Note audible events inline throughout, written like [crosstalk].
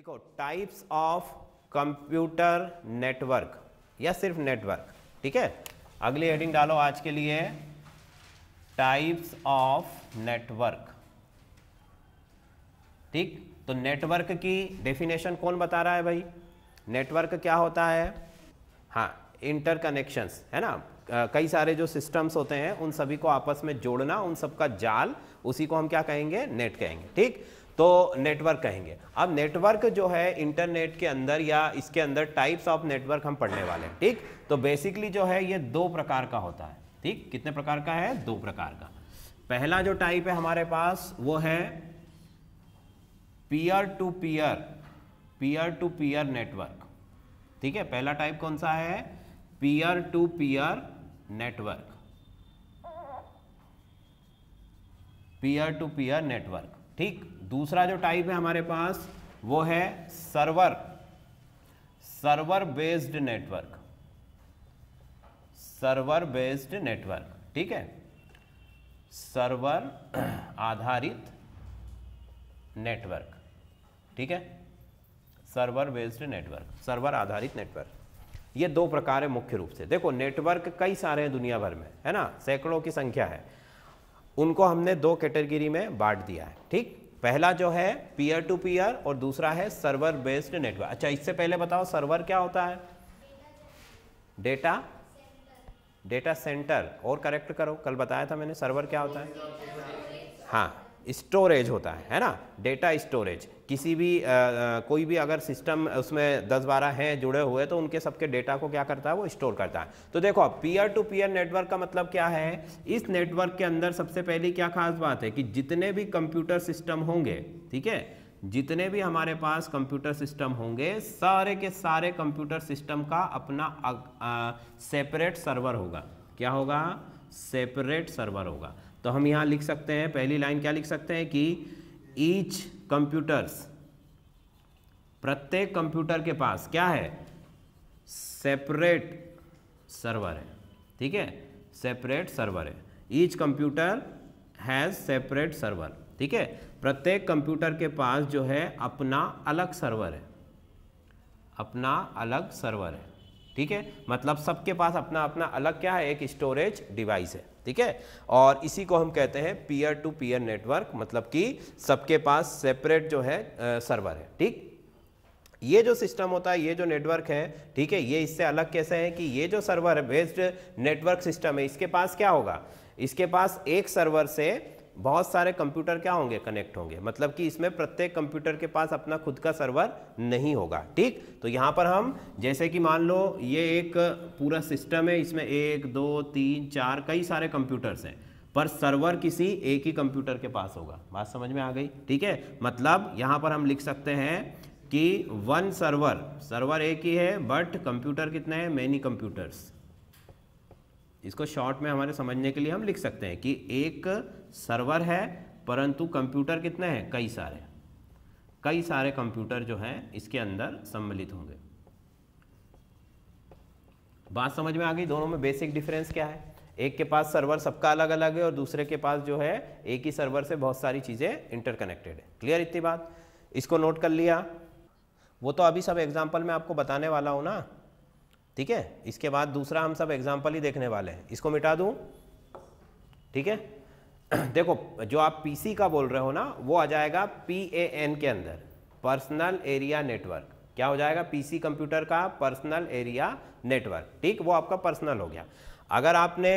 देखो types of computer network या सिर्फ नेटवर्क ठीक है अगली हेडिंग डालो आज के लिए टाइप्स ऑफ नेटवर्क ठीक तो नेटवर्क की डेफिनेशन कौन बता रहा है भाई नेटवर्क क्या होता है हाँ इंटर कनेक्शन है ना कई सारे जो सिस्टम्स होते हैं उन सभी को आपस में जोड़ना उन सबका जाल उसी को हम क्या कहेंगे नेट कहेंगे ठीक तो नेटवर्क कहेंगे अब नेटवर्क जो है इंटरनेट के अंदर या इसके अंदर टाइप्स ऑफ नेटवर्क हम पढ़ने वाले हैं ठीक तो बेसिकली जो है ये दो प्रकार का होता है ठीक कितने प्रकार का है दो प्रकार का पहला जो टाइप है हमारे पास वो है peer to peer peer to peer network ठीक है पहला टाइप कौन सा है peer to peer network peer to peer network ठीक दूसरा जो टाइप है हमारे पास वो है server server based network server based network ठीक है सर्वर [clears throat] आधारित नेटवर्क ठीक है सर्वर बेस्ड नेटवर्क सर्वर आधारित नेटवर्क ये दो प्रकार है मुख्य रूप से देखो नेटवर्क कई सारे हैं दुनिया भर में है ना सैकड़ों की संख्या है उनको हमने दो कैटेगरी में बांट दिया है ठीक पहला जो है पीयर टू पीयर और दूसरा है सर्वर बेस्ड नेटवर्क अच्छा इससे पहले बताओ सर्वर क्या होता है डेटा डेटा सेंटर और करेक्ट करो कल बताया था मैंने सर्वर क्या होता है हाँ स्टोरेज होता है है ना डेटा स्टोरेज किसी भी आ, आ, कोई भी अगर सिस्टम उसमें दस बारह हैं जुड़े हुए तो उनके सबके डेटा को क्या करता है वो स्टोर करता है तो देखो पीयर टू पीयर नेटवर्क का मतलब क्या है इस नेटवर्क के अंदर सबसे पहली क्या खास बात है कि जितने भी कंप्यूटर सिस्टम होंगे ठीक है जितने भी हमारे पास कंप्यूटर सिस्टम होंगे सारे के सारे कंप्यूटर सिस्टम का अपना सेपरेट सर्वर होगा क्या होगा सेपरेट सर्वर होगा तो हम यहाँ लिख सकते हैं पहली लाइन क्या लिख सकते हैं कि ईच कंप्यूटर्स प्रत्येक कंप्यूटर के पास क्या है सेपरेट सर्वर है ठीक है सेपरेट सर्वर है each computer has separate server ठीक है प्रत्येक कंप्यूटर के पास जो है अपना अलग सर्वर है अपना अलग सर्वर है ठीक है मतलब सबके पास अपना अपना अलग क्या है एक स्टोरेज डिवाइस है ठीक है और इसी को हम कहते हैं पीयर टू पीयर नेटवर्क मतलब कि सबके पास सेपरेट जो है आ, सर्वर है ठीक ये जो सिस्टम होता है ये जो नेटवर्क है ठीक है ये इससे अलग कैसे है कि ये जो सर्वर बेस्ड नेटवर्क सिस्टम है इसके पास क्या होगा इसके पास एक सर्वर से बहुत सारे कंप्यूटर क्या होंगे कनेक्ट होंगे मतलब कि इसमें प्रत्येक कंप्यूटर के पास अपना खुद का सर्वर नहीं होगा ठीक तो यहाँ पर हम जैसे कि मान लो ये एक पूरा सिस्टम है इसमें एक दो तीन चार कई सारे कंप्यूटर्स हैं पर सर्वर किसी एक ही कंप्यूटर के पास होगा बात समझ में आ गई ठीक है मतलब यहाँ पर हम लिख सकते हैं कि वन सर्वर सर्वर एक ही है बट कंप्यूटर कितने हैं मैनी कंप्यूटर्स इसको शॉर्ट में हमारे समझने के लिए हम लिख सकते हैं कि एक सर्वर है परंतु कंप्यूटर कितने हैं कई सारे कई सारे कंप्यूटर जो हैं इसके अंदर सम्मिलित होंगे बात समझ में आ गई दोनों में बेसिक डिफरेंस क्या है एक के पास सर्वर सबका अलग अलग है और दूसरे के पास जो है एक ही सर्वर से बहुत सारी चीज़ें इंटरकनेक्टेड है क्लियर इतनी बात इसको नोट कर लिया वो तो अभी सब एग्जाम्पल मैं आपको बताने वाला हूँ ना ठीक है इसके बाद दूसरा हम सब एग्जाम्पल ही देखने वाले हैं इसको मिटा दूं ठीक है [clears throat] देखो जो आप पीसी का बोल रहे हो ना वो आ जाएगा पी ए एन के अंदर पर्सनल एरिया नेटवर्क क्या हो जाएगा पीसी कंप्यूटर का पर्सनल एरिया नेटवर्क ठीक वो आपका पर्सनल हो गया अगर आपने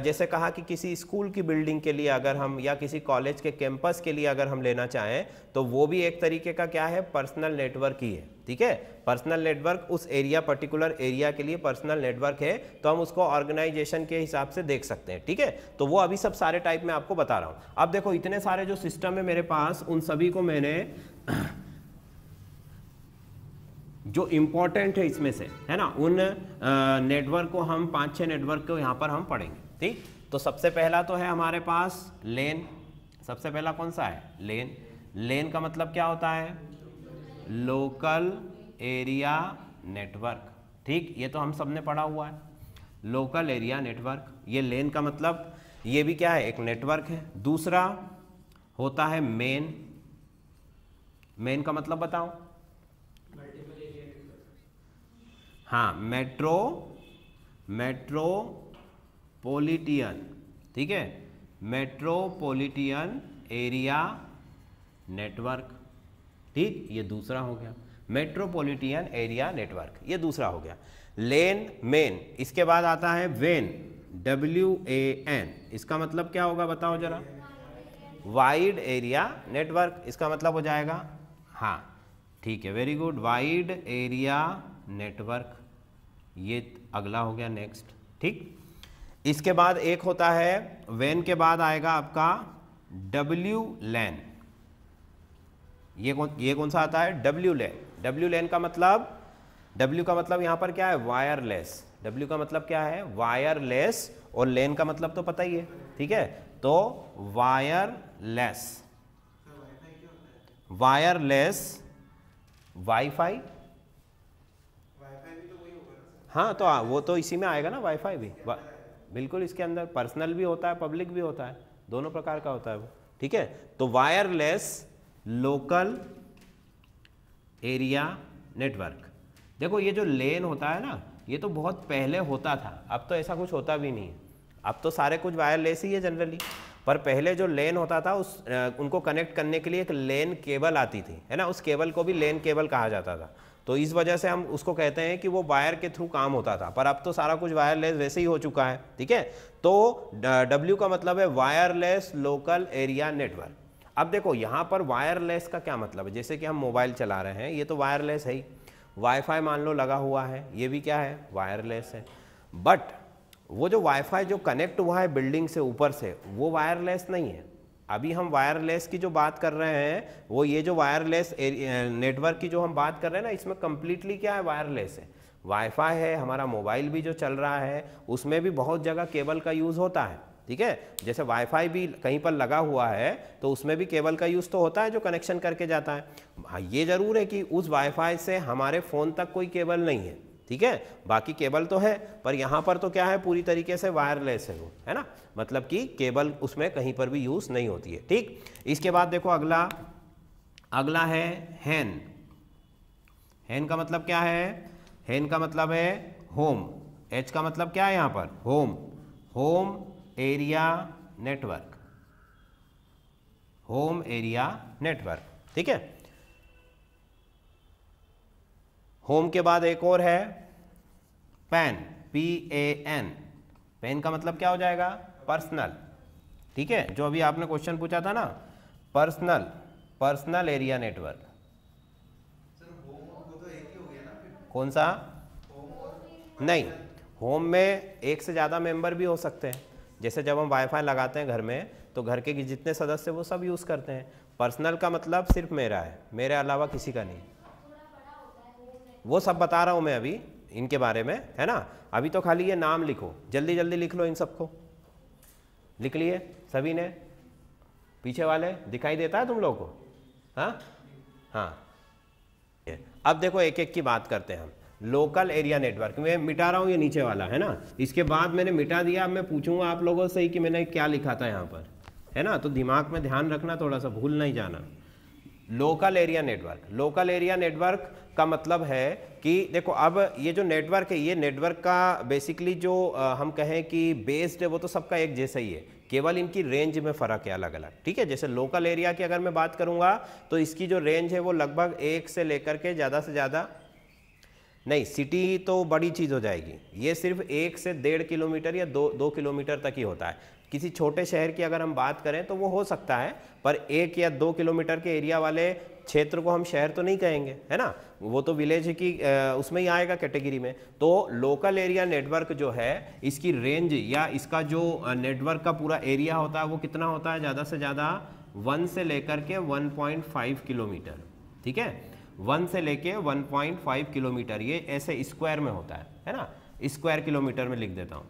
जैसे कहा कि किसी स्कूल की बिल्डिंग के लिए अगर हम या किसी कॉलेज के कैंपस के लिए अगर हम लेना चाहें तो वो भी एक तरीके का क्या है पर्सनल नेटवर्क ही है ठीक है पर्सनल नेटवर्क उस एरिया पर्टिकुलर एरिया के लिए पर्सनल नेटवर्क है तो हम उसको ऑर्गेनाइजेशन के हिसाब से देख सकते हैं ठीक है तो वो अभी सब सारे टाइप में आपको बता रहा हूँ अब देखो इतने सारे जो सिस्टम है मेरे पास उन सभी को मैंने जो इम्पोर्टेंट है इसमें से है ना उन नेटवर्क को हम पाँच छः नेटवर्क को यहाँ पर हम पढ़ेंगे ठीक तो सबसे पहला तो है हमारे पास लेन सबसे पहला कौन सा है लेन लेन का मतलब क्या होता है लोकल एरिया नेटवर्क ठीक ये तो हम सब ने पढ़ा हुआ है लोकल एरिया नेटवर्क ये लेन का मतलब ये भी क्या है एक नेटवर्क है दूसरा होता है मेन मेन का मतलब बताओ हाँ मेट्रो मेट्रोपोलिटियन ठीक है मेट्रोपोलिटियन एरिया नेटवर्क ठीक ये दूसरा हो गया मेट्रोपोलिटियन एरिया नेटवर्क ये दूसरा हो गया लेन मेन इसके बाद आता है वेन डब्ल्यू ए एन इसका मतलब क्या होगा बताओ जरा वाइड एरिया नेटवर्क इसका मतलब हो जाएगा हाँ ठीक है very good wide area network ये अगला हो गया नेक्स्ट ठीक इसके बाद एक होता है वैन के बाद आएगा आपका डब्ल्यू लैन ये कौन ये कौन सा आता है डब्ल्यू लैन डब्ल्यू लैन का मतलब डब्ल्यू का मतलब यहां पर क्या है वायरलेस डब्ल्यू का मतलब क्या है वायरलेस और लेन का मतलब तो पता ही है ठीक है तो वायरलेस वायरलेस वाईफाई हाँ तो आ, वो तो इसी में आएगा ना वाईफाई भी वा, बिल्कुल इसके अंदर पर्सनल भी होता है पब्लिक भी होता है दोनों प्रकार का होता है वो ठीक है तो वायरलेस लोकल एरिया नेटवर्क देखो ये जो लेन होता है ना ये तो बहुत पहले होता था अब तो ऐसा कुछ होता भी नहीं है अब तो सारे कुछ वायरलेस ही है जनरली पर पहले जो लेन होता था उस उनको कनेक्ट करने के लिए एक लेन केबल आती थी है ना उस केबल को भी लेन केबल कहा जाता था तो इस वजह से हम उसको कहते हैं कि वो वायर के थ्रू काम होता था पर अब तो सारा कुछ वायरलेस वैसे ही हो चुका है ठीक है तो डब्ल्यू का मतलब है वायरलेस लोकल एरिया नेटवर्क अब देखो यहाँ पर वायरलेस का क्या मतलब है जैसे कि हम मोबाइल चला रहे हैं ये तो वायरलेस है ही वाईफाई मान लो लगा हुआ है ये भी क्या है वायरलेस है बट वो जो वाईफाई जो कनेक्ट हुआ है बिल्डिंग से ऊपर से वो वायरलेस नहीं है अभी हम वायरलेस की जो बात कर रहे हैं वो ये जो वायरलेस नेटवर्क की जो हम बात कर रहे हैं ना इसमें कम्प्लीटली क्या है वायरलेस है वाईफाई है हमारा मोबाइल भी जो चल रहा है उसमें भी बहुत जगह केबल का यूज़ होता है ठीक है जैसे वाईफाई भी कहीं पर लगा हुआ है तो उसमें भी केबल का यूज़ तो होता है जो कनेक्शन करके जाता है हाँ, ये ज़रूर है कि उस वाईफाई से हमारे फ़ोन तक कोई केबल नहीं है ठीक है बाकी केबल तो है पर यहाँ पर तो क्या है पूरी तरीके से वायरलेस है वो है ना मतलब कि केबल उसमें कहीं पर भी यूज़ नहीं होती है ठीक इसके बाद देखो अगला अगला है हैन हैन का मतलब क्या है हैन का मतलब है होम एच का मतलब क्या है यहाँ पर home home area network home area network ठीक है होम के बाद एक और है PAN P A N PAN का मतलब क्या हो जाएगा पर्सनल ठीक है जो अभी आपने क्वेश्चन पूछा था ना पर्सनल पर्सनल एरिया नेटवर्क तो कौन सा नहीं होम में एक से ज़्यादा मेंबर भी हो सकते हैं जैसे जब हम वाईफाई लगाते हैं घर में तो घर के जितने सदस्य वो सब यूज़ करते हैं पर्सनल का मतलब सिर्फ मेरा है मेरे अलावा किसी का नहीं वो सब बता रहा हूँ मैं अभी इनके बारे में है ना अभी तो खाली ये नाम लिखो जल्दी जल्दी लिख लो इन सबको लिख लिए सभी ने पीछे वाले दिखाई देता है तुम लोगों को हाँ हाँ अब देखो एक एक की बात करते हैं हम लोकल एरिया नेटवर्क मैं मिटा रहा हूँ ये नीचे वाला है ना इसके बाद मैंने मिटा दिया अब मैं पूछूंगा आप लोगों से ही कि मैंने क्या लिखा था यहाँ पर है ना तो दिमाग में ध्यान रखना थोड़ा सा भूल नहीं जाना local area network local area network का मतलब है कि देखो अब ये जो नेटवर्क है ये नेटवर्क का बेसिकली जो हम कहें कि बेस्ड है वो तो सबका एक जैसा ही है केवल इनकी रेंज में फ़र्क है अलग अलग ठीक है जैसे लोकल एरिया की अगर मैं बात करूँगा तो इसकी जो रेंज है वो लगभग एक से लेकर के ज़्यादा से ज़्यादा नहीं सिटी तो बड़ी चीज़ हो जाएगी ये सिर्फ एक से डेढ़ किलोमीटर या दो दो किलोमीटर तक ही होता है किसी छोटे शहर की अगर हम बात करें तो वो हो सकता है पर एक या दो किलोमीटर के एरिया वाले क्षेत्र को हम शहर तो नहीं कहेंगे है ना वो तो विलेज की उसमें ही आएगा कैटेगरी में तो लोकल एरिया नेटवर्क जो है इसकी रेंज या इसका जो नेटवर्क का पूरा एरिया होता है वो कितना होता है ज़्यादा से ज़्यादा वन से लेकर के वन किलोमीटर ठीक है वन से लेके 1.5 किलोमीटर ये ऐसे स्क्वायर में होता है है ना स्क्वायर किलोमीटर में लिख देता हूँ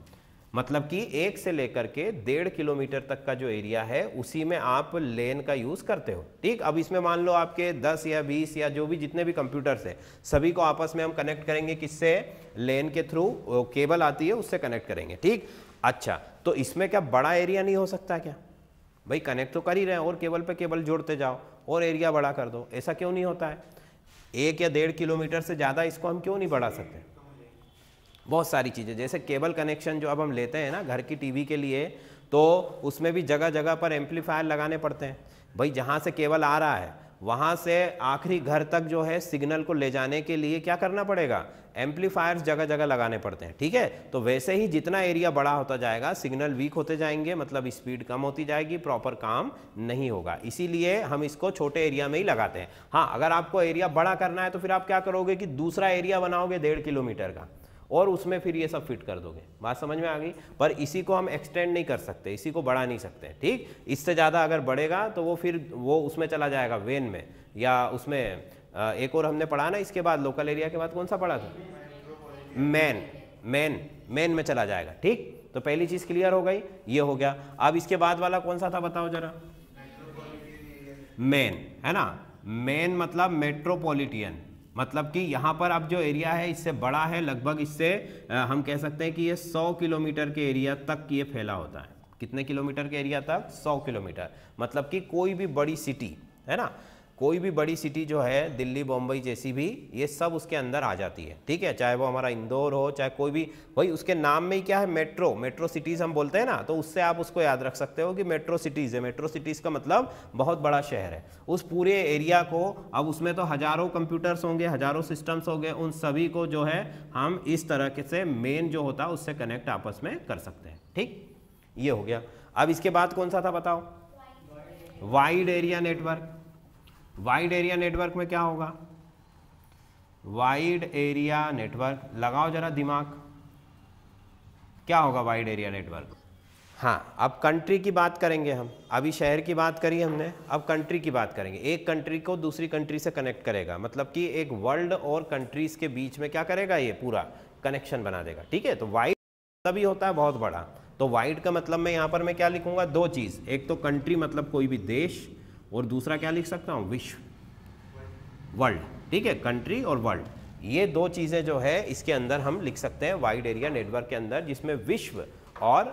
मतलब कि एक से लेकर के डेढ़ किलोमीटर तक का जो एरिया है उसी में आप लेन का यूज़ करते हो ठीक अब इसमें मान लो आपके 10 या 20 या जो भी जितने भी कंप्यूटर्स है सभी को आपस में हम कनेक्ट करेंगे किससे लेन के थ्रू केबल आती है उससे कनेक्ट करेंगे ठीक अच्छा तो इसमें क्या बड़ा एरिया नहीं हो सकता क्या भाई कनेक्ट तो कर ही रहे हैं और केबल पर केबल जोड़ते जाओ और एरिया बड़ा कर दो ऐसा क्यों नहीं होता है एक या डेढ़ किलोमीटर से ज़्यादा इसको हम क्यों नहीं बढ़ा सकते बहुत सारी चीज़ें जैसे केबल कनेक्शन जो अब हम लेते हैं ना घर की टीवी के लिए तो उसमें भी जगह जगह पर एम्पलीफायर लगाने पड़ते हैं भाई जहाँ से केबल आ रहा है वहाँ से आखिरी घर तक जो है सिग्नल को ले जाने के लिए क्या करना पड़ेगा एम्पलीफायर्स जगह जगह लगाने पड़ते हैं ठीक है तो वैसे ही जितना एरिया बड़ा होता जाएगा सिग्नल वीक होते जाएंगे मतलब स्पीड कम होती जाएगी प्रॉपर काम नहीं होगा इसीलिए हम इसको छोटे एरिया में ही लगाते हैं हाँ अगर आपको एरिया बड़ा करना है तो फिर आप क्या करोगे कि दूसरा एरिया बनाओगे डेढ़ किलोमीटर का और उसमें फिर ये सब फिट कर दोगे बात समझ में आ गई पर इसी को हम एक्सटेंड नहीं कर सकते इसी को बढ़ा नहीं सकते ठीक इससे ज़्यादा अगर बढ़ेगा तो वो फिर वो उसमें चला जाएगा वेन में या उसमें एक और हमने पढ़ा ना इसके बाद लोकल एरिया के बाद कौन सा पढ़ा था मैन मैन मैन में चला जाएगा ठीक तो पहली चीज़ क्लियर हो गई ये हो गया अब इसके बाद वाला कौन सा था बताओ जरा मैन है ना मैन मतलब मेट्रोपॉलिटियन मतलब कि यहाँ पर अब जो एरिया है इससे बड़ा है लगभग इससे हम कह सकते हैं कि ये 100 किलोमीटर के एरिया तक ये फैला होता है कितने किलोमीटर के एरिया तक 100 किलोमीटर मतलब कि कोई भी बड़ी सिटी है ना कोई भी बड़ी सिटी जो है दिल्ली बम्बई जैसी भी ये सब उसके अंदर आ जाती है ठीक है चाहे वो हमारा इंदौर हो चाहे कोई भी वही उसके नाम में ही क्या है मेट्रो मेट्रो सिटीज़ हम बोलते हैं ना तो उससे आप उसको याद रख सकते हो कि मेट्रो सिटीज़ है मेट्रो सिटीज़ का मतलब बहुत बड़ा शहर है उस पूरे एरिया को अब उसमें तो हज़ारों कंप्यूटर्स होंगे हज़ारों सिस्टम्स होंगे उन सभी को जो है हम इस तरह से मेन जो होता है उससे कनेक्ट आपस में कर सकते हैं ठीक ये हो गया अब इसके बाद कौन सा था बताओ wide area network wide area network में क्या होगा वाइड एरिया नेटवर्क लगाओ जरा दिमाग क्या होगा वाइड एरिया नेटवर्क हाँ अब कंट्री की बात करेंगे हम अभी शहर की बात करी हमने अब कंट्री की बात करेंगे एक कंट्री को दूसरी कंट्री से कनेक्ट करेगा मतलब कि एक वर्ल्ड और कंट्रीज के बीच में क्या करेगा ये पूरा कनेक्शन बना देगा ठीक है तो वाइड तभी होता है बहुत बड़ा तो वाइड का मतलब मैं यहाँ पर मैं क्या लिखूंगा दो चीज़ एक तो कंट्री मतलब कोई भी देश और दूसरा क्या लिख सकता हूँ विश्व वर्ल्ड ठीक है कंट्री और वर्ल्ड ये दो चीज़ें जो है इसके अंदर हम लिख सकते हैं वाइड एरिया नेटवर्क के अंदर जिसमें विश्व और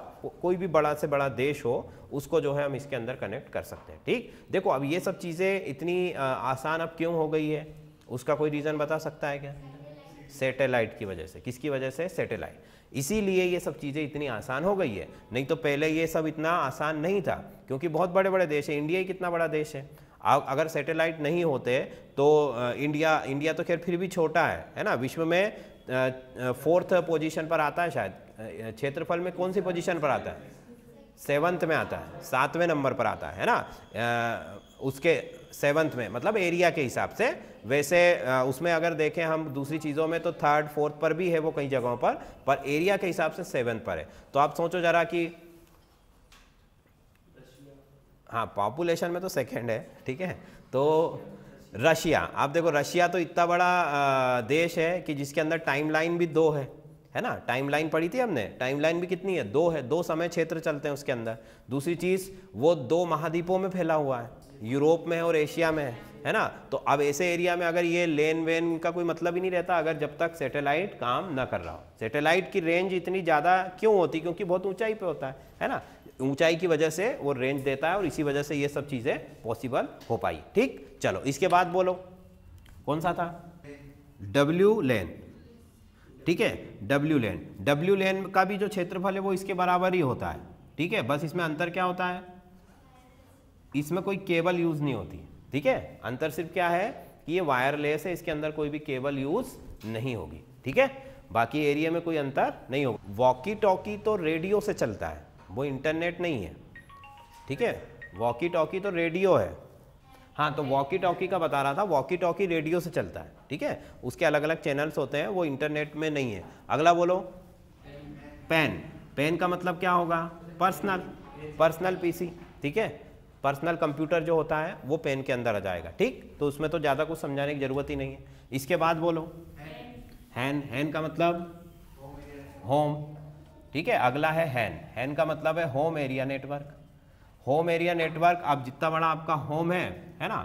कोई भी बड़ा से बड़ा देश हो उसको जो है हम इसके अंदर कनेक्ट कर सकते हैं ठीक देखो अब ये सब चीज़ें इतनी आसान अब क्यों हो गई है उसका कोई रीज़न बता सकता है क्या सेटेलाइट की वजह से किसकी वजह से सेटेलाइट इसीलिए ये सब चीज़ें इतनी आसान हो गई है नहीं तो पहले ये सब इतना आसान नहीं था क्योंकि बहुत बड़े बड़े देश हैं इंडिया ही कितना बड़ा देश है अगर सैटेलाइट नहीं होते तो इंडिया इंडिया तो खैर फिर भी छोटा है है ना विश्व में फोर्थ पोजीशन पर आता है शायद क्षेत्रफल में कौन सी पोजीशन पर आता है सेवन्थ में आता है सातवें नंबर पर आता है ना उसके सेवन्थ में मतलब एरिया के हिसाब से वैसे उसमें अगर देखें हम दूसरी चीज़ों में तो थर्ड फोर्थ पर भी है वो कई जगहों पर पर एरिया के हिसाब से सेवन्थ पर है तो आप सोचो जरा कि हाँ पॉपुलेशन में तो सेकंड है ठीक है तो रशिया आप देखो रशिया तो इतना बड़ा देश है कि जिसके अंदर टाइमलाइन भी दो है है ना टाइमलाइन पढ़ी थी हमने टाइमलाइन भी कितनी है दो है दो समय क्षेत्र चलते हैं उसके अंदर दूसरी चीज़ वो दो महाद्वीपों में फैला हुआ है यूरोप में है और एशिया में है है ना तो अब ऐसे एरिया में अगर ये लेन वेन का कोई मतलब ही नहीं रहता अगर जब तक सैटेलाइट काम ना कर रहा हो सैटेलाइट की रेंज इतनी ज़्यादा क्यों होती क्योंकि बहुत ऊंचाई पे होता है है ना ऊंचाई की वजह से वो रेंज देता है और इसी वजह से ये सब चीज़ें पॉसिबल हो पाई ठीक चलो इसके बाद बोलो कौन सा था डब्ल्यू लेन ठीक है डब्ल्यू लेन डब्ल्यू लेन का भी जो क्षेत्रफल है वो इसके बराबर ही होता है ठीक है बस इसमें अंतर क्या होता है इसमें कोई केबल यूज नहीं होती ठीक है अंतर सिर्फ क्या है कि ये वायरलेस है इसके अंदर कोई भी केबल यूज नहीं होगी ठीक है बाकी एरिया में कोई अंतर नहीं होगा वॉकी टॉकी तो रेडियो से चलता है वो इंटरनेट नहीं है ठीक है वॉकी टॉकी तो रेडियो है हाँ तो वॉकी टॉकी का बता रहा था वॉकी टॉकी रेडियो से चलता है ठीक है उसके अलग अलग चैनल्स होते हैं वो इंटरनेट में नहीं है अगला बोलो पेन पेन का मतलब क्या होगा पर्सनल पर्सनल पीसी ठीक है पर्सनल कंप्यूटर जो होता है वो पेन के अंदर आ जाएगा ठीक तो उसमें तो ज़्यादा कुछ समझाने की ज़रूरत ही नहीं है इसके बाद बोलो हैन हैन का मतलब होम ठीक है अगला है हैन हैन का मतलब है home area network home area network अब जितना बड़ा आपका होम है है ना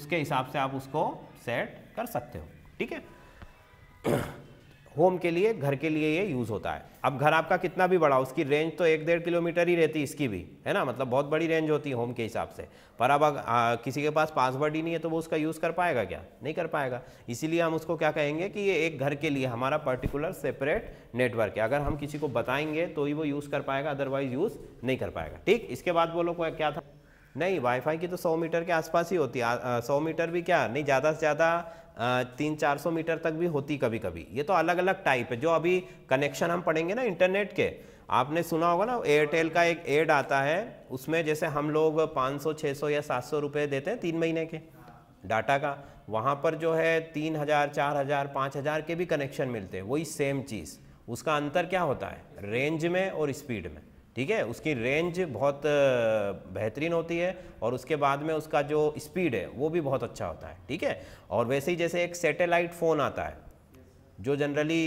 उसके हिसाब से आप उसको सेट कर सकते हो ठीक है होम के लिए घर के लिए ये यूज़ होता है अब घर आपका कितना भी बड़ा उसकी रेंज तो एक डेढ़ किलोमीटर ही रहती इसकी भी है ना मतलब बहुत बड़ी रेंज होती है होम के हिसाब से पर अब अगर किसी के पास पासवर्ड ही नहीं है तो वो उसका यूज़ कर पाएगा क्या नहीं कर पाएगा इसीलिए हम उसको क्या कहेंगे कि ये एक घर के लिए हमारा पर्टिकुलर सेपरेट नेटवर्क है अगर हम किसी को बताएंगे तो ही वो यूज़ कर पाएगा अदरवाइज़ यूज़ नहीं कर पाएगा ठीक इसके बाद बोलो क्या था नहीं वाईफाई की तो 100 मीटर के आसपास ही होती है सौ मीटर भी क्या नहीं ज़्यादा से ज़्यादा तीन चार सौ मीटर तक भी होती कभी कभी ये तो अलग अलग टाइप है जो अभी कनेक्शन हम पढ़ेंगे ना इंटरनेट के आपने सुना होगा ना एयरटेल का एक एड आता है उसमें जैसे हम लोग 500 600 या 700 रुपये देते हैं तीन महीने के डाटा का वहाँ पर जो है तीन हज़ार चार हज़ार पाँच हज़ार के भी कनेक्शन मिलते हैं वही सेम चीज़ उसका अंतर क्या होता है रेंज में और स्पीड में ठीक है उसकी रेंज बहुत बेहतरीन होती है और उसके बाद में उसका जो स्पीड है वो भी बहुत अच्छा होता है ठीक है और वैसे ही जैसे एक सैटेलाइट फ़ोन आता है जो जनरली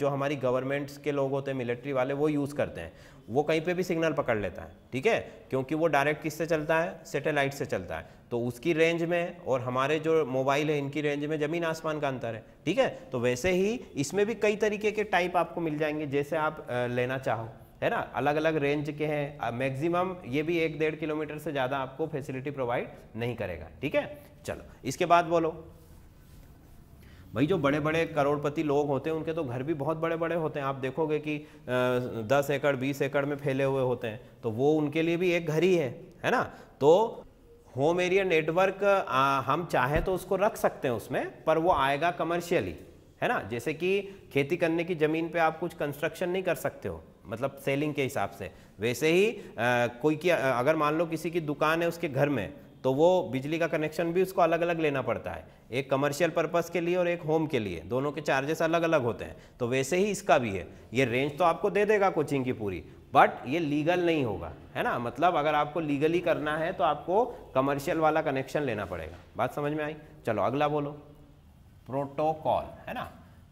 जो हमारी गवर्नमेंट्स के लोग होते हैं मिलिट्री वाले वो यूज़ करते हैं वो कहीं पे भी सिग्नल पकड़ लेता है ठीक है क्योंकि वो डायरेक्ट किससे चलता है सैटेलाइट से चलता है तो उसकी रेंज में और हमारे जो मोबाइल है इनकी रेंज में ज़मीन आसमान का अंतर है ठीक है तो वैसे ही इसमें भी कई तरीके के टाइप आपको मिल जाएंगे जैसे आप लेना चाहो है ना अलग अलग रेंज के हैं मैक्सिमम ये भी एक डेढ़ किलोमीटर से ज़्यादा आपको फैसिलिटी प्रोवाइड नहीं करेगा ठीक है चलो इसके बाद बोलो भाई जो बड़े बड़े करोड़पति लोग होते हैं उनके तो घर भी बहुत बड़े बड़े होते हैं आप देखोगे कि दस एकड़ बीस एकड़ में फैले हुए होते हैं तो वो उनके लिए भी एक घर ही है है ना तो होम एरिया नेटवर्क हम चाहें तो उसको रख सकते हैं उसमें पर वो आएगा कमर्शियली है ना जैसे कि खेती करने की ज़मीन पे आप कुछ कंस्ट्रक्शन नहीं कर सकते हो मतलब सेलिंग के हिसाब से वैसे ही आ, कोई की अगर मान लो किसी की दुकान है उसके घर में तो वो बिजली का कनेक्शन भी उसको अलग अलग लेना पड़ता है एक कमर्शियल पर्पस के लिए और एक होम के लिए दोनों के चार्जेस अलग अलग होते हैं तो वैसे ही इसका भी है ये रेंज तो आपको दे देगा कोचिंग की पूरी बट ये लीगल नहीं होगा है ना मतलब अगर आपको लीगली करना है तो आपको कमर्शियल वाला कनेक्शन लेना पड़ेगा बात समझ में आई चलो अगला बोलो प्रोटोकॉल है ना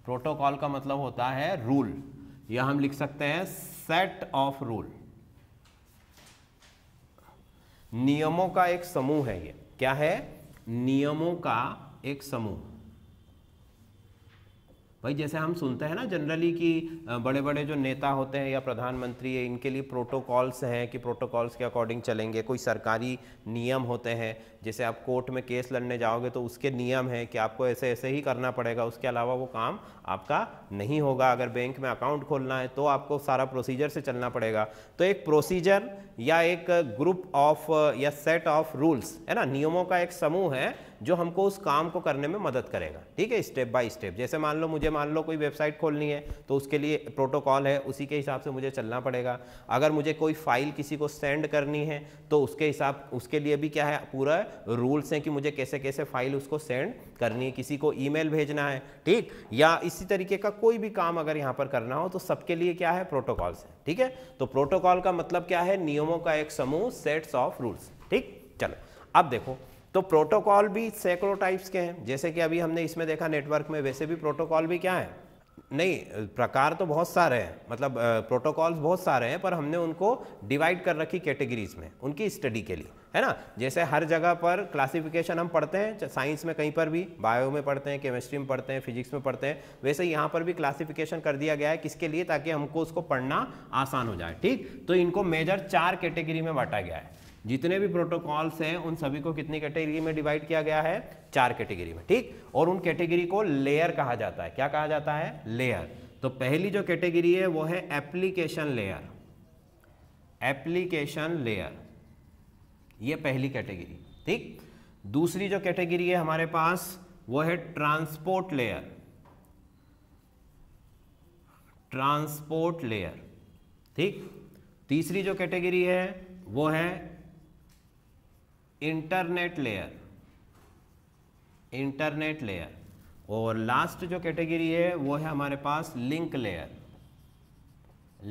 प्रोटोकॉल का मतलब होता है रूल या हम लिख सकते हैं सेट ऑफ रूल नियमों का एक समूह है ये क्या है नियमों का एक समूह भाई जैसे हम सुनते हैं ना जनरली कि बड़े बड़े जो नेता होते हैं या प्रधानमंत्री है इनके लिए प्रोटोकॉल्स हैं कि प्रोटोकॉल्स के अकॉर्डिंग चलेंगे कोई सरकारी नियम होते हैं जैसे आप कोर्ट में केस लड़ने जाओगे तो उसके नियम हैं कि आपको ऐसे ऐसे ही करना पड़ेगा उसके अलावा वो काम आपका नहीं होगा अगर बैंक में अकाउंट खोलना है तो आपको सारा प्रोसीजर से चलना पड़ेगा तो एक प्रोसीजर या एक ग्रुप ऑफ या सेट ऑफ रूल्स है ना नियमों का एक समूह है जो हमको उस काम को करने में मदद करेगा ठीक है स्टेप बाय स्टेप जैसे मान लो मुझे मान लो कोई वेबसाइट खोलनी है तो उसके लिए प्रोटोकॉल है उसी के हिसाब से मुझे चलना पड़ेगा अगर मुझे कोई फाइल किसी को सेंड करनी है तो उसके हिसाब उसके लिए भी क्या है पूरा रूल्स हैं कि मुझे कैसे कैसे फाइल उसको सेंड करनी है किसी को ईमेल भेजना है ठीक या इसी तरीके का कोई भी काम अगर यहाँ पर करना हो तो सबके लिए क्या है प्रोटोकॉल्स है ठीक है तो प्रोटोकॉल का मतलब क्या है नियमों का एक समूह सेट्स ऑफ रूल्स ठीक चलो अब देखो तो प्रोटोकॉल भी सैकड़ों टाइप्स के हैं जैसे कि अभी हमने इसमें देखा नेटवर्क में वैसे भी प्रोटोकॉल भी क्या है नहीं प्रकार तो बहुत सारे हैं मतलब प्रोटोकॉल्स बहुत सारे हैं पर हमने उनको डिवाइड कर रखी कैटेगरीज में उनकी स्टडी के लिए है ना जैसे हर जगह पर क्लासिफिकेशन हम पढ़ते हैं साइंस में कहीं पर भी बायो में पढ़ते हैं केमिस्ट्री में पढ़ते हैं फिजिक्स में पढ़ते हैं वैसे यहाँ पर भी क्लासिफिकेशन कर दिया गया है किसके लिए ताकि हमको उसको पढ़ना आसान हो जाए ठीक तो इनको मेजर चार कैटेगरी में बांटा गया है जितने भी प्रोटोकॉल्स हैं उन सभी को कितनी कैटेगरी में डिवाइड किया गया है चार कैटेगरी में ठीक और उन कैटेगरी को लेयर कहा जाता है क्या कहा जाता है लेयर तो पहली जो कैटेगरी है वो है एप्लीकेशन लेयर एप्लीकेशन लेयर ये पहली कैटेगरी ठीक दूसरी जो कैटेगरी है हमारे पास वो है ट्रांसपोर्ट लेयर ट्रांसपोर्ट लेयर ठीक तीसरी जो कैटेगरी है वो है इंटरनेट लेयर इंटरनेट लेयर और लास्ट जो कैटेगरी है वो है हमारे पास लिंक लेयर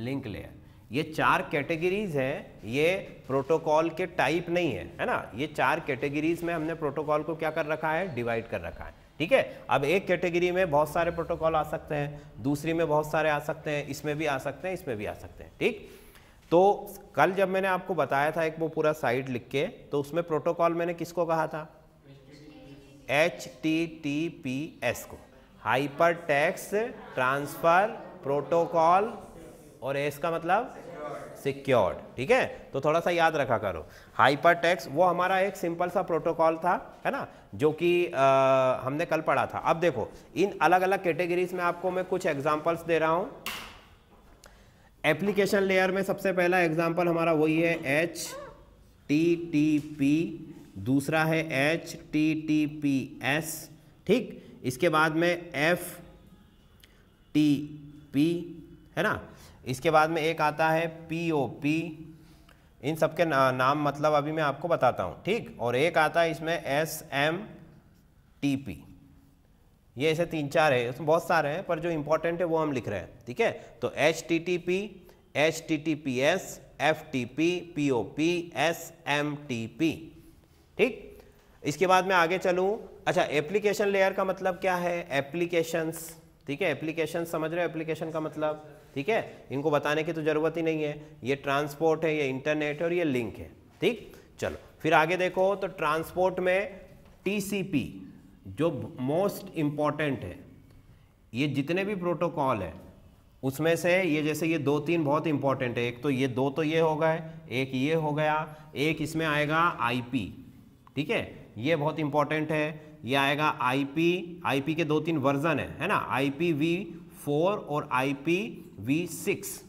लिंक लेयर ये चार कैटेगरीज है ये प्रोटोकॉल के टाइप नहीं है है ना ये चार कैटेगरीज में हमने प्रोटोकॉल को क्या कर रखा है डिवाइड कर रखा है ठीक है अब एक कैटेगरी में बहुत सारे प्रोटोकॉल आ सकते हैं दूसरी में बहुत सारे आ सकते हैं इसमें भी आ सकते हैं इसमें भी आ सकते हैं ठीक तो कल जब मैंने आपको बताया था एक वो पूरा साइट लिख के तो उसमें प्रोटोकॉल मैंने किसको कहा था H T T P S को हाइपर टैक्स ट्रांसफर प्रोटोकॉल और एस का मतलब सिक्योर्ड ठीक है तो थोड़ा सा याद रखा करो हाइपर टैक्स वो हमारा एक सिंपल सा प्रोटोकॉल था है ना जो कि हमने कल पढ़ा था अब देखो इन अलग अलग कैटेगरीज में आपको मैं कुछ एग्जाम्पल्स दे रहा हूँ एप्लीकेशन लेयर में सबसे पहला एग्जाम्पल हमारा वही है एच टी टी पी दूसरा है H T T P S ठीक इसके बाद में एफ टी पी है ना इसके बाद में एक आता है पी ओ पी इन सब के ना, नाम मतलब अभी मैं आपको बताता हूँ ठीक और एक आता है इसमें एस एम टी पी ये ऐसे तीन चार है उसमें बहुत सारे हैं पर जो इंपॉर्टेंट है वो हम लिख रहे हैं ठीक है तो H T T P H T T P S F T P P O P S M T P ठीक इसके बाद मैं आगे चलूँ अच्छा एप्लीकेशन लेयर का मतलब क्या है एप्लीकेशंस ठीक है एप्लीकेशन समझ रहे हो एप्लीकेशन का मतलब ठीक है इनको बताने की तो ज़रूरत ही नहीं है ये ट्रांसपोर्ट है ये इंटरनेट है और ये लिंक है ठीक चलो फिर आगे देखो तो ट्रांसपोर्ट में टी जो मोस्ट इम्पॉर्टेंट है ये जितने भी प्रोटोकॉल है उसमें से ये जैसे ये दो तीन बहुत इंपॉर्टेंट है एक तो ये दो तो ये हो गए एक ये हो गया एक इसमें आएगा आईपी ठीक है ये बहुत इंपॉर्टेंट है ये आएगा आईपी आईपी के दो तीन वर्जन है है ना आईपी वी फोर और आई पी वी सिक्स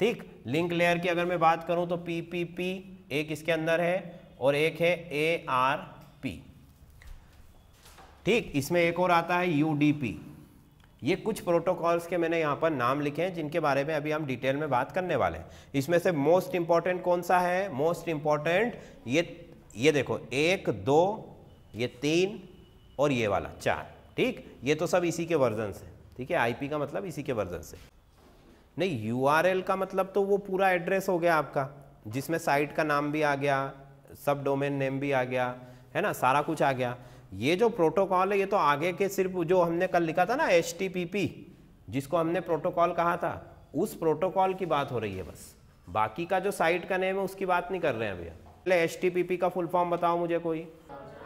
ठीक लिंक लेयर की अगर मैं बात करूं तो पी पी पी एक इसके अंदर है और एक है ए आर ठीक इसमें एक और आता है यूडीपी ये कुछ प्रोटोकॉल्स के मैंने यहाँ पर नाम लिखे हैं जिनके बारे में अभी हम डिटेल में बात करने वाले हैं इसमें से मोस्ट इम्पॉर्टेंट कौन सा है मोस्ट इम्पॉर्टेंट ये ये देखो एक दो ये तीन और ये वाला चार ठीक ये तो सब इसी के वर्जन से ठीक है आईपी का मतलब इसी के वर्जन से नहीं यूआरएल का मतलब तो वो पूरा एड्रेस हो गया आपका जिसमें साइट का नाम भी आ गया सब डोमेन नेम भी आ गया है ना सारा कुछ आ गया ये जो प्रोटोकॉल है ये तो आगे के सिर्फ जो हमने कल लिखा था ना एच जिसको हमने प्रोटोकॉल कहा था उस प्रोटोकॉल की बात हो रही है बस बाकी का जो साइट का नेम है उसकी बात नहीं कर रहे हैं भैया पहले एच का फुल फॉर्म बताओ मुझे कोई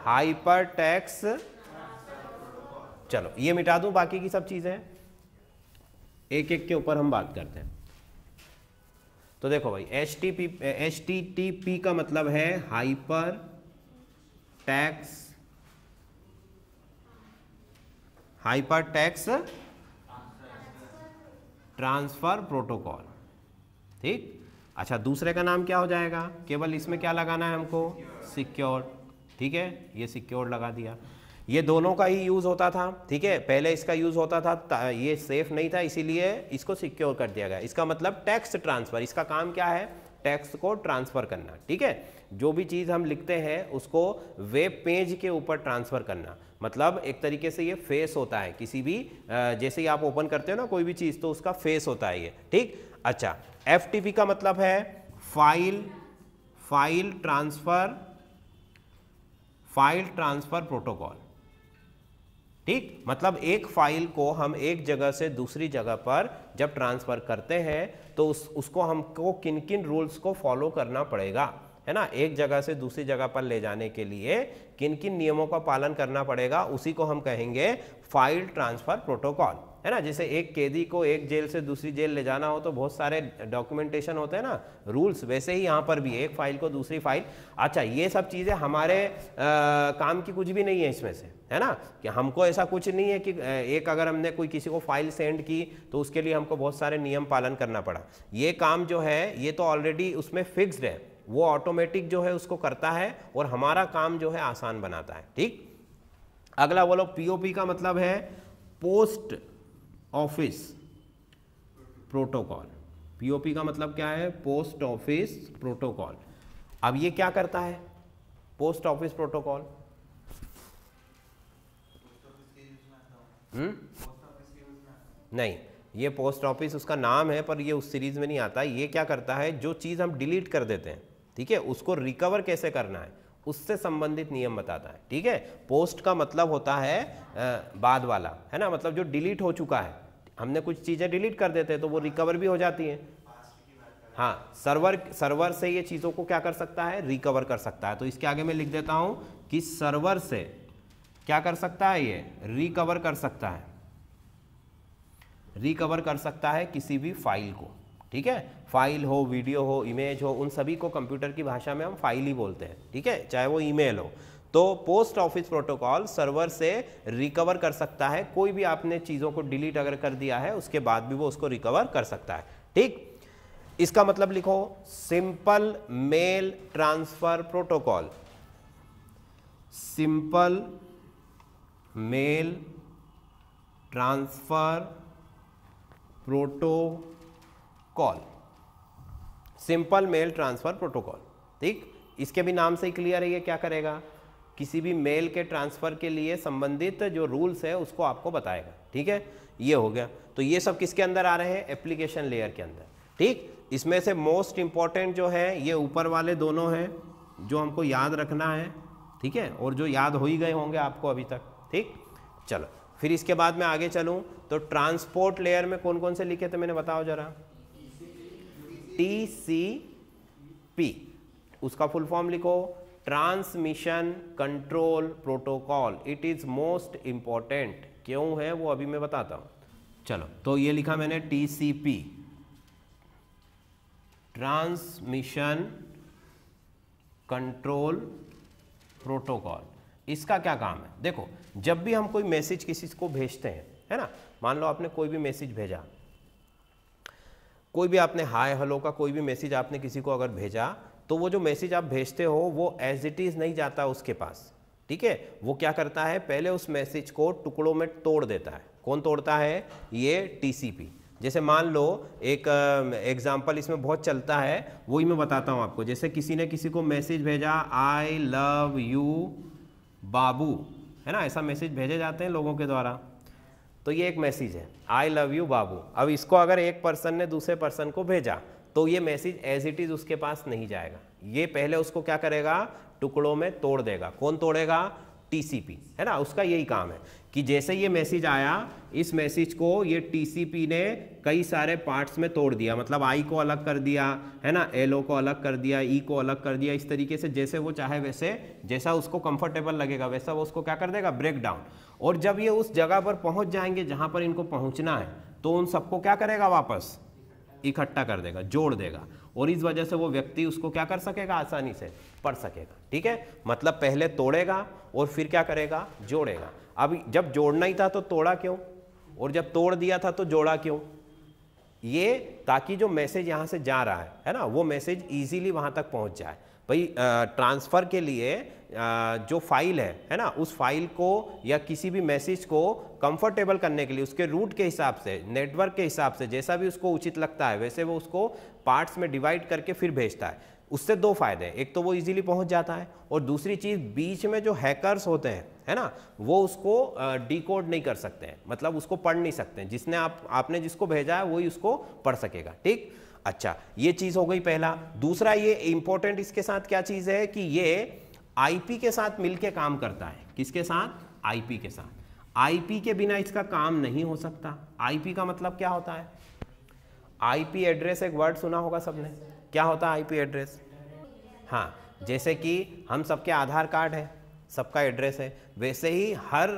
हाइपर टैक्स चलो ये मिटा दूं बाकी की सब चीज़ें एक एक के ऊपर हम बात करते हैं तो देखो भाई H T P S T T P का मतलब है hyper text hyper text transfer protocol ठीक अच्छा दूसरे का नाम क्या हो जाएगा केवल इसमें क्या लगाना है हमको सिक्योर ठीक है ये सिक्योर लगा दिया ये दोनों का ही यूज़ होता था ठीक है पहले इसका यूज़ होता था ये सेफ नहीं था इसीलिए इसको सिक्योर कर दिया गया इसका मतलब टैक्स ट्रांसफ़र इसका काम क्या है टेक्स्ट को ट्रांसफ़र करना ठीक है जो भी चीज़ हम लिखते हैं उसको वेब पेज के ऊपर ट्रांसफ़र करना मतलब एक तरीके से ये फेस होता है किसी भी जैसे ही आप ओपन करते हो ना कोई भी चीज़ तो उसका फेस होता है ये ठीक अच्छा एफ का मतलब है file file transfer file transfer protocol ठीक मतलब एक फाइल को हम एक जगह से दूसरी जगह पर जब ट्रांसफ़र करते हैं तो उस उसको हमको किन किन रूल्स को फॉलो करना पड़ेगा है ना एक जगह से दूसरी जगह पर ले जाने के लिए किन किन नियमों का पालन करना पड़ेगा उसी को हम कहेंगे फाइल ट्रांसफ़र प्रोटोकॉल है ना जैसे एक कैदी को एक जेल से दूसरी जेल ले जाना हो तो बहुत सारे डॉक्यूमेंटेशन होते हैं ना रूल्स वैसे ही यहाँ पर भी एक फ़ाइल को दूसरी फाइल अच्छा ये सब चीज़ें हमारे आ, काम की कुछ भी नहीं है इसमें से है ना कि हमको ऐसा कुछ नहीं है कि एक अगर हमने कोई किसी को फाइल सेंड की तो उसके लिए हमको बहुत सारे नियम पालन करना पड़ा ये काम जो है ये तो ऑलरेडी उसमें फिक्स्ड है वो ऑटोमेटिक जो है उसको करता है और हमारा काम जो है आसान बनाता है ठीक अगला बोलो पीओपी का मतलब है पोस्ट ऑफिस प्रोटोकॉल पीओपी का मतलब क्या है पोस्ट ऑफिस प्रोटोकॉल अब ये क्या करता है पोस्ट ऑफिस प्रोटोकॉल हम्म? नहीं ये पोस्ट ऑफिस उसका नाम है पर ये उस सीरीज़ में नहीं आता ये क्या करता है जो चीज़ हम डिलीट कर देते हैं ठीक है उसको रिकवर कैसे करना है उससे संबंधित नियम बताता है ठीक है पोस्ट का मतलब होता है आ, बाद वाला है ना मतलब जो डिलीट हो चुका है हमने कुछ चीज़ें डिलीट कर देते हैं तो वो रिकवर भी हो जाती हैं हाँ सर्वर सर्वर से ये चीज़ों को क्या कर सकता है रिकवर कर सकता है तो इसके आगे मैं लिख देता हूँ कि सर्वर से क्या कर सकता है ये रिकवर कर सकता है रिकवर कर सकता है किसी भी फाइल को ठीक है फाइल हो वीडियो हो इमेज हो उन सभी को कंप्यूटर की भाषा में हम फाइल ही बोलते हैं ठीक है चाहे वो ईमेल हो तो पोस्ट ऑफिस प्रोटोकॉल सर्वर से रिकवर कर सकता है कोई भी आपने चीज़ों को डिलीट अगर कर दिया है उसके बाद भी वो उसको रिकवर कर सकता है ठीक इसका मतलब लिखो simple mail transfer protocol simple mail transfer protocol simple mail transfer protocol ठीक इसके भी नाम से ही क्लियर है ये क्या करेगा किसी भी मेल के ट्रांसफ़र के लिए संबंधित जो रूल्स है उसको आपको बताएगा ठीक है ये हो गया तो ये सब किसके अंदर आ रहे हैं एप्लीकेशन लेयर के अंदर ठीक इसमें से मोस्ट इम्पॉर्टेंट जो है ये ऊपर वाले दोनों हैं जो हमको याद रखना है ठीक है और जो याद हो ही गए होंगे आपको अभी तक ठीक चलो फिर इसके बाद मैं आगे चलूँ तो ट्रांसपोर्ट लेयर में कौन कौन से लिखे थे मैंने बताओ जरा टी सी पी उसका फुल फॉर्म लिखो transmission control protocol it is most important क्यों है वो अभी मैं बताता हूं चलो तो ये लिखा मैंने T C P transmission control protocol इसका क्या काम है देखो जब भी हम कोई मैसेज किसी को भेजते हैं है ना मान लो आपने कोई भी मैसेज भेजा कोई भी आपने हाय हेलो का कोई भी मैसेज आपने किसी को अगर भेजा तो वो जो मैसेज आप भेजते हो वो एज इट इज़ नहीं जाता उसके पास ठीक है वो क्या करता है पहले उस मैसेज को टुकड़ों में तोड़ देता है कौन तोड़ता है ये टीसीपी जैसे मान लो एक एग्जाम्पल इसमें बहुत चलता है वही मैं बताता हूँ आपको जैसे किसी ने किसी को मैसेज भेजा आई लव यू बाबू है ना ऐसा मैसेज भेजे जाते हैं लोगों के द्वारा तो ये एक मैसेज है आई लव यू बाबू अब इसको अगर एक पर्सन ने दूसरे पर्सन को भेजा तो ये मैसेज एज इट इज़ उसके पास नहीं जाएगा ये पहले उसको क्या करेगा टुकड़ों में तोड़ देगा कौन तोड़ेगा टीसीपी है ना उसका यही काम है कि जैसे ये मैसेज आया इस मैसेज को ये टीसीपी ने कई सारे पार्ट्स में तोड़ दिया मतलब आई को अलग कर दिया है ना एल को अलग कर दिया ई e को अलग कर दिया इस तरीके से जैसे वो चाहे वैसे जैसा उसको कंफर्टेबल लगेगा वैसा वो उसको क्या कर देगा ब्रेक डाउन और जब ये उस जगह पर पहुंच जाएंगे जहाँ पर इनको पहुँचना है तो उन सबको क्या करेगा वापस इकट्ठा कर देगा जोड़ देगा और इस वजह से वो व्यक्ति उसको क्या कर सकेगा आसानी से पढ़ सकेगा ठीक है मतलब पहले तोड़ेगा और फिर क्या करेगा जोड़ेगा अब जब जोड़ना ही था तो तोड़ा क्यों और जब तोड़ दिया था तो जोड़ा क्यों ये ताकि जो मैसेज यहाँ से जा रहा है है ना वो मैसेज ईजीली वहाँ तक पहुँच जाए भाई ट्रांसफ़र के लिए आ, जो फाइल है है ना उस फाइल को या किसी भी मैसेज को कंफर्टेबल करने के लिए उसके रूट के हिसाब से नेटवर्क के हिसाब से जैसा भी उसको उचित लगता है वैसे वो उसको पार्ट्स में डिवाइड करके फिर भेजता है उससे दो फायदे हैं एक तो वो इजीली पहुंच जाता है और दूसरी चीज़ बीच में जो हैकर्स होते हैं है ना वो उसको डिकोड नहीं कर सकते हैं मतलब उसको पढ़ नहीं सकते जिसने आप आपने जिसको भेजा है वही उसको पढ़ सकेगा ठीक अच्छा ये चीज़ हो गई पहला दूसरा ये इंपॉर्टेंट इसके साथ क्या चीज़ है कि ये आईपी के साथ मिलके काम करता है किसके साथ आईपी के साथ आईपी के बिना इसका काम नहीं हो सकता आईपी का मतलब क्या होता है आईपी एड्रेस एक वर्ड सुना होगा सबने क्या होता है आईपी एड्रेस हाँ जैसे कि हम सबके आधार कार्ड है सबका एड्रेस है वैसे ही हर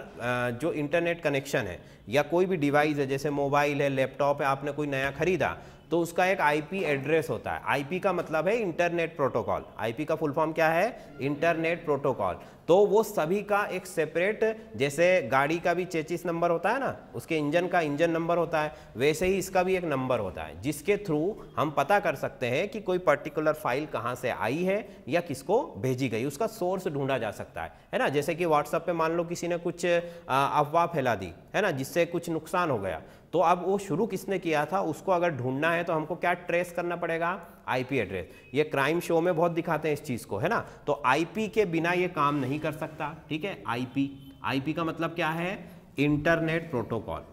जो इंटरनेट कनेक्शन है या कोई भी डिवाइस है जैसे मोबाइल है लैपटॉप है आपने कोई नया खरीदा तो उसका एक आईपी एड्रेस होता है आईपी का मतलब है इंटरनेट प्रोटोकॉल आईपी का फुल फॉर्म क्या है इंटरनेट प्रोटोकॉल तो वो सभी का एक सेपरेट जैसे गाड़ी का भी चेचिस नंबर होता है ना उसके इंजन का इंजन नंबर होता है वैसे ही इसका भी एक नंबर होता है जिसके थ्रू हम पता कर सकते हैं कि कोई पर्टिकुलर फाइल कहाँ से आई है या किसको भेजी गई उसका सोर्स ढूंढा जा सकता है है ना जैसे कि व्हाट्सअप पे मान लो किसी ने कुछ अफवाह फैला दी है ना जिससे कुछ नुकसान हो गया तो अब वो शुरू किसने किया था उसको अगर ढूंढना है तो हमको क्या ट्रेस करना पड़ेगा आईपी एड्रेस ये क्राइम शो में बहुत दिखाते हैं इस चीज़ को है ना तो आईपी के बिना ये काम नहीं कर सकता ठीक है आईपी आईपी का मतलब क्या है इंटरनेट प्रोटोकॉल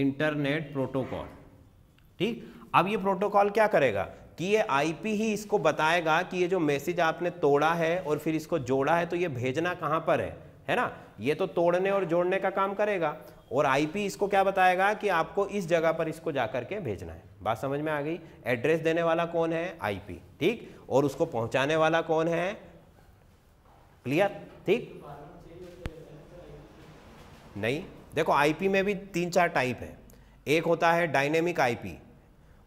इंटरनेट प्रोटोकॉल ठीक अब ये प्रोटोकॉल क्या करेगा कि ये आईपी ही इसको बताएगा कि ये जो मैसेज आपने तोड़ा है और फिर इसको जोड़ा है तो ये भेजना कहां पर है है ना ये तो तोड़ने और जोड़ने का काम करेगा और आईपी इसको क्या बताएगा कि आपको इस जगह पर इसको जाकर के भेजना है बात समझ में आ गई एड्रेस देने वाला कौन है आईपी ठीक और उसको पहुंचाने वाला कौन है क्लियर ठीक नहीं देखो आईपी में भी तीन चार टाइप है एक होता है डायनेमिक आईपी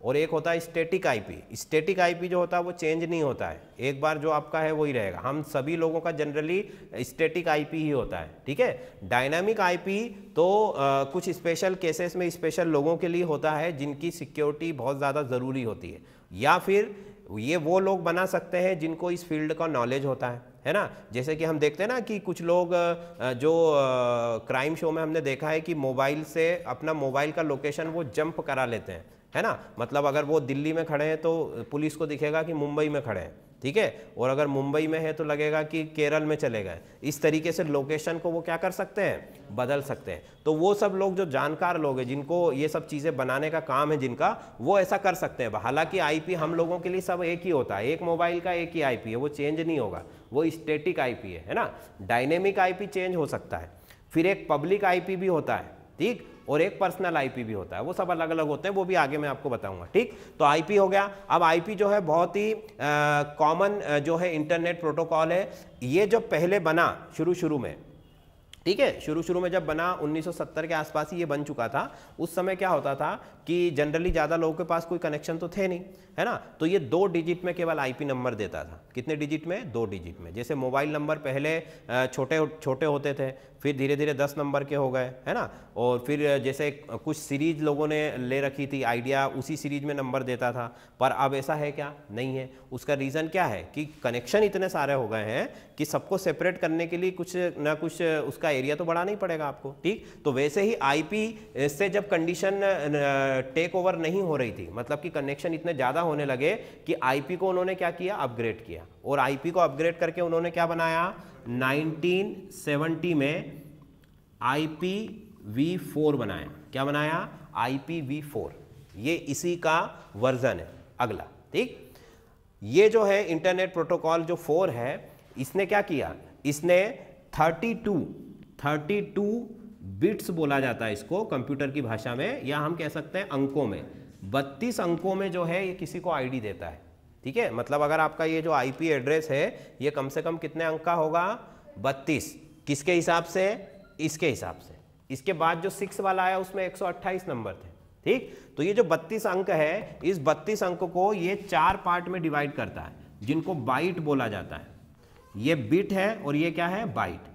और एक होता है स्टेटिक आईपी स्टेटिक आईपी जो होता है वो चेंज नहीं होता है एक बार जो आपका है वही रहेगा हम सभी लोगों का जनरली स्टेटिक आईपी ही होता है ठीक है डायनामिक आईपी तो आ, कुछ स्पेशल केसेस में स्पेशल लोगों के लिए होता है जिनकी सिक्योरिटी बहुत ज़्यादा ज़रूरी होती है या फिर ये वो लोग बना सकते हैं जिनको इस फील्ड का नॉलेज होता है है ना जैसे कि हम देखते हैं ना कि कुछ लोग जो क्राइम शो में हमने देखा है कि मोबाइल से अपना मोबाइल का लोकेशन वो जंप करा लेते हैं है ना मतलब अगर वो दिल्ली में खड़े हैं तो पुलिस को दिखेगा कि मुंबई में खड़े हैं ठीक है और अगर मुंबई में है तो लगेगा कि केरल में चले गए इस तरीके से लोकेशन को वो क्या कर सकते हैं बदल सकते हैं तो वो सब लोग जो जानकार लोग हैं जिनको ये सब चीज़ें बनाने का काम है जिनका वो ऐसा कर सकते हैं हालांकि आईपी हम लोगों के लिए सब एक ही होता है एक मोबाइल का एक ही आईपी है वो चेंज नहीं होगा वो स्टेटिक आई है है ना डायनेमिक आई चेंज हो सकता है फिर एक पब्लिक आई भी होता है ठीक और एक पर्सनल आईपी भी होता है वो सब अलग अलग होते हैं वो भी आगे मैं आपको बताऊंगा ठीक तो आईपी हो गया अब आईपी जो है बहुत ही कॉमन जो है इंटरनेट प्रोटोकॉल है ये जो पहले बना शुरू शुरू में ठीक है शुरू शुरू में जब बना 1970 के आसपास ही ये बन चुका था उस समय क्या होता था कि जनरली ज़्यादा लोगों के पास कोई कनेक्शन तो थे नहीं है ना तो ये दो डिजिट में केवल आईपी नंबर देता था कितने डिजिट में दो डिजिट में जैसे मोबाइल नंबर पहले छोटे छोटे होते थे फिर धीरे धीरे दस नंबर के हो गए है ना और फिर जैसे कुछ सीरीज लोगों ने ले रखी थी आइडिया उसी सीरीज में नंबर देता था पर अब ऐसा है क्या नहीं है उसका रीज़न क्या है कि कनेक्शन इतने सारे हो गए हैं कि सबको सेपरेट करने के लिए कुछ ना कुछ उसका एरिया तो बढ़ाना ही पड़ेगा आपको ठीक तो वैसे ही आईपी से जब कंडीशन टेक ओवर नहीं हो रही थी मतलब कि कनेक्शन इतने ज़्यादा होने लगे कि आईपी को उन्होंने क्या किया अपग्रेड किया और आईपी को अपग्रेड करके उन्होंने क्या बनाया 1970 में आईपी वी फोर बनाया क्या बनाया आईपी वी फोर ये इसी का वर्जन है अगला ठीक ये जो है इंटरनेट प्रोटोकॉल जो फोर है इसने क्या किया इसने 32 टू 32 बिट्स बोला जाता है इसको कंप्यूटर की भाषा में या हम कह सकते हैं अंकों में बत्तीस अंकों में जो है ये किसी को आईडी देता है ठीक है मतलब अगर आपका ये जो आईपी एड्रेस है ये कम से कम कितने अंक का होगा बत्तीस किसके हिसाब से इसके हिसाब से इसके बाद जो सिक्स वाला आया उसमें एक नंबर थे ठीक तो ये जो बत्तीस अंक है इस बत्तीस अंक को ये चार पार्ट में डिवाइड करता है जिनको बाइट बोला जाता है ये बिट है और ये क्या है बाइट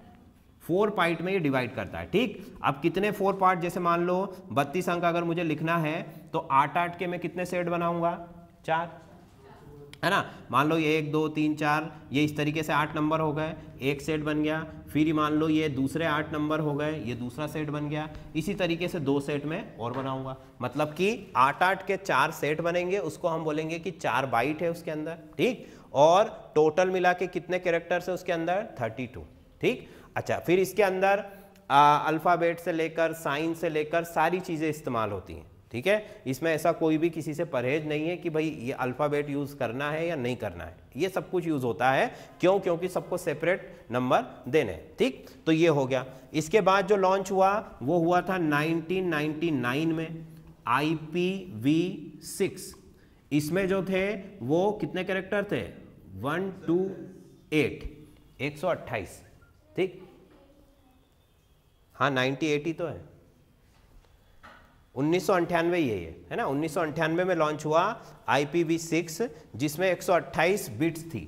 फोर पार्ट में ये डिवाइड करता है ठीक अब कितने फोर पार्ट जैसे मान लो बत्तीस अंक अगर मुझे लिखना है तो आठ आठ के मैं कितने सेट बनाऊंगा चार है ना मान लो ये एक दो तीन चार ये इस तरीके से आठ नंबर हो गए एक सेट बन गया फिर मान लो ये दूसरे आठ नंबर हो गए ये दूसरा सेट बन गया इसी तरीके से दो सेट में और बनाऊंगा मतलब कि आठ आठ के चार सेट बनेंगे उसको हम बोलेंगे कि चार बाइट है उसके अंदर ठीक और टोटल मिला के कितने कैरेक्टर्स है उसके अंदर थर्टी ठीक अच्छा फिर इसके अंदर अल्फ़ाबेट से लेकर साइन से लेकर सारी चीज़ें इस्तेमाल होती हैं ठीक है इसमें ऐसा कोई भी किसी से परहेज नहीं है कि भाई ये अल्फ़ाबेट यूज़ करना है या नहीं करना है ये सब कुछ यूज़ होता है क्यों क्योंकि सबको सेपरेट नंबर देने ठीक तो ये हो गया इसके बाद जो लॉन्च हुआ वो हुआ था 1999 में आई पी वी सिक्स इसमें जो थे वो कितने कैरेक्टर थे वन टू एट एक सौ अट्ठाईस ठीक हाँ नाइनटी एटी तो है उन्नीस सौ अंठानवे ये है ना उन्नीस सौ अंठानवे में लॉन्च हुआ आई पी वी सिक्स जिसमें अट्ठाईस बिट्स थी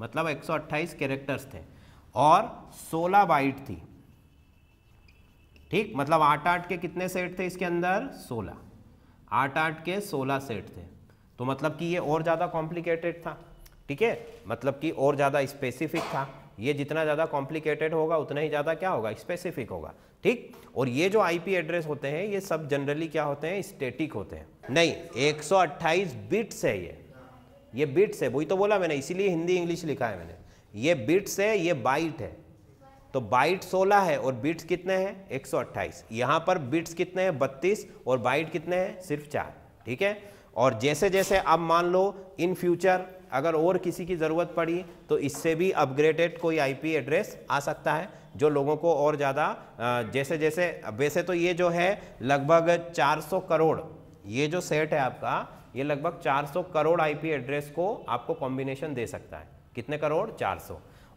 मतलब एक सौ अट्ठाईस कैरेक्टर्स थे और सोलह बाइट थी ठीक मतलब आठ आठ के कितने सेट थे इसके अंदर सोलह आठ आठ के सोलह सेट थे तो मतलब कि ये और ज़्यादा कॉम्प्लिकेटेड था ठीक है मतलब कि और ज़्यादा स्पेसिफिक था ये जितना ज़्यादा कॉम्प्लिकेटेड होगा उतना ही ज़्यादा क्या होगा स्पेसिफिक होगा ठीक और ये जो आईपी एड्रेस होते हैं ये सब जनरली क्या होते हैं स्टेटिक होते हैं नहीं 128 बिट्स है ये ये बिट्स है वही तो बोला मैंने इसीलिए हिंदी इंग्लिश लिखा है मैंने ये बिट्स है ये बाइट है तो बाइट 16 है और बिट्स कितने हैं 128 यहाँ पर बिट्स कितने हैं बत्तीस और बाइट कितने हैं सिर्फ चार ठीक है और जैसे जैसे अब मान लो इन फ्यूचर अगर और किसी की ज़रूरत पड़ी तो इससे भी अपग्रेडेड कोई आईपी एड्रेस आ सकता है जो लोगों को और ज़्यादा जैसे जैसे वैसे तो ये जो है लगभग 400 करोड़ ये जो सेट है आपका ये लगभग 400 करोड़ आईपी एड्रेस को आपको कॉम्बिनेशन दे सकता है कितने करोड़ चार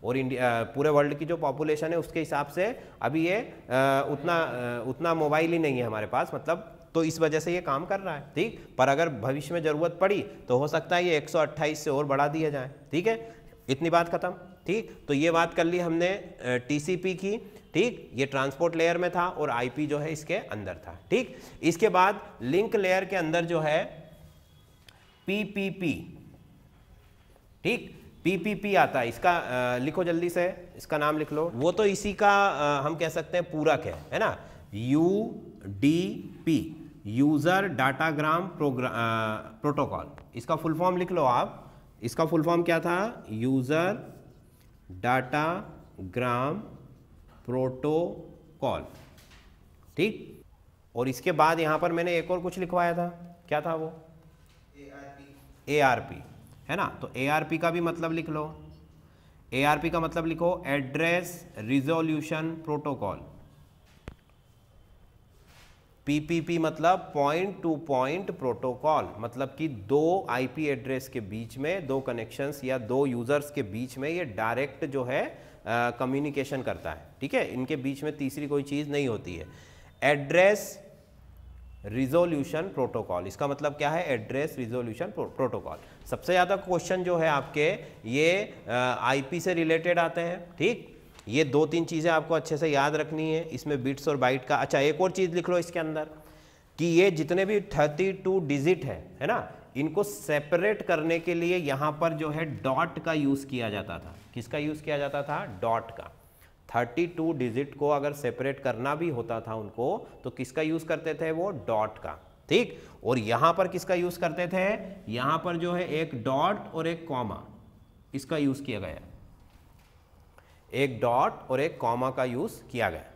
और इंडिया पूरे वर्ल्ड की जो पॉपुलेशन है उसके हिसाब से अभी ये आ, उतना आ, उतना मोबाइल ही नहीं है हमारे पास मतलब तो इस वजह से ये काम कर रहा है ठीक पर अगर भविष्य में ज़रूरत पड़ी तो हो सकता है ये 128 से और बढ़ा दिया जाए ठीक है इतनी बात खत्म ठीक तो ये बात कर ली हमने टीसीपी की ठीक ये ट्रांसपोर्ट लेयर में था और आईपी जो है इसके अंदर था ठीक इसके बाद लिंक लेयर के अंदर जो है पीपीपी ठीक पीपीपी आता है इसका आ, लिखो जल्दी से इसका नाम लिख लो वो तो इसी का आ, हम कह सकते हैं पूरक है है ना U D P user datagram protocol इसका फुल फॉर्म लिख लो आप इसका फुल फॉर्म क्या था यूज़र डाटा ग्राम प्रोटोकॉल ठीक और इसके बाद यहाँ पर मैंने एक और कुछ लिखवाया था क्या था वो ए आर पी है ना तो ए आर पी का भी मतलब लिख लो ए आर पी का मतलब लिखो एड्रेस रिजोल्यूशन प्रोटोकॉल पीपीपी मतलब पॉइंट टू पॉइंट प्रोटोकॉल मतलब कि दो आईपी एड्रेस के बीच में दो कनेक्शंस या दो यूज़र्स के बीच में ये डायरेक्ट जो है कम्युनिकेशन करता है ठीक है इनके बीच में तीसरी कोई चीज़ नहीं होती है एड्रेस रिजोल्यूशन प्रोटोकॉल इसका मतलब क्या है एड्रेस रिजोल्यूशन प्रोटोकॉल सबसे ज़्यादा क्वेश्चन जो है आपके ये आईपी से रिलेटेड आते हैं ठीक ये दो तीन चीज़ें आपको अच्छे से याद रखनी है इसमें बिट्स और बाइट का अच्छा एक और चीज़ लिख लो इसके अंदर कि ये जितने भी थर्टी टू डिजिट है है ना इनको सेपरेट करने के लिए यहाँ पर जो है डॉट का यूज़ किया जाता था किसका यूज़ किया जाता था डॉट का 32 डिजिट को अगर सेपरेट करना भी होता था उनको तो किसका यूज़ करते थे वो डॉट का ठीक और यहाँ पर किसका यूज़ करते थे यहाँ पर जो है एक डॉट और एक कॉमा इसका यूज़ किया गया एक डॉट और एक कॉमा का यूज़ किया गया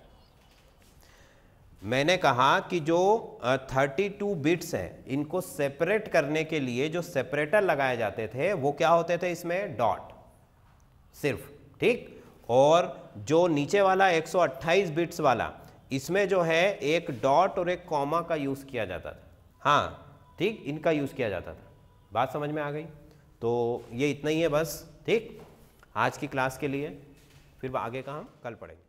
मैंने कहा कि जो 32 बिट्स हैं इनको सेपरेट करने के लिए जो सेपरेटर लगाए जाते थे वो क्या होते थे इसमें डॉट सिर्फ ठीक और जो नीचे वाला 128 बिट्स वाला इसमें जो है एक डॉट और एक कॉमा का यूज़ किया जाता था हाँ ठीक इनका यूज़ किया जाता था बात समझ में आ गई तो ये इतना ही है बस ठीक आज की क्लास के लिए फिर आगे का हम कल पढ़ेंगे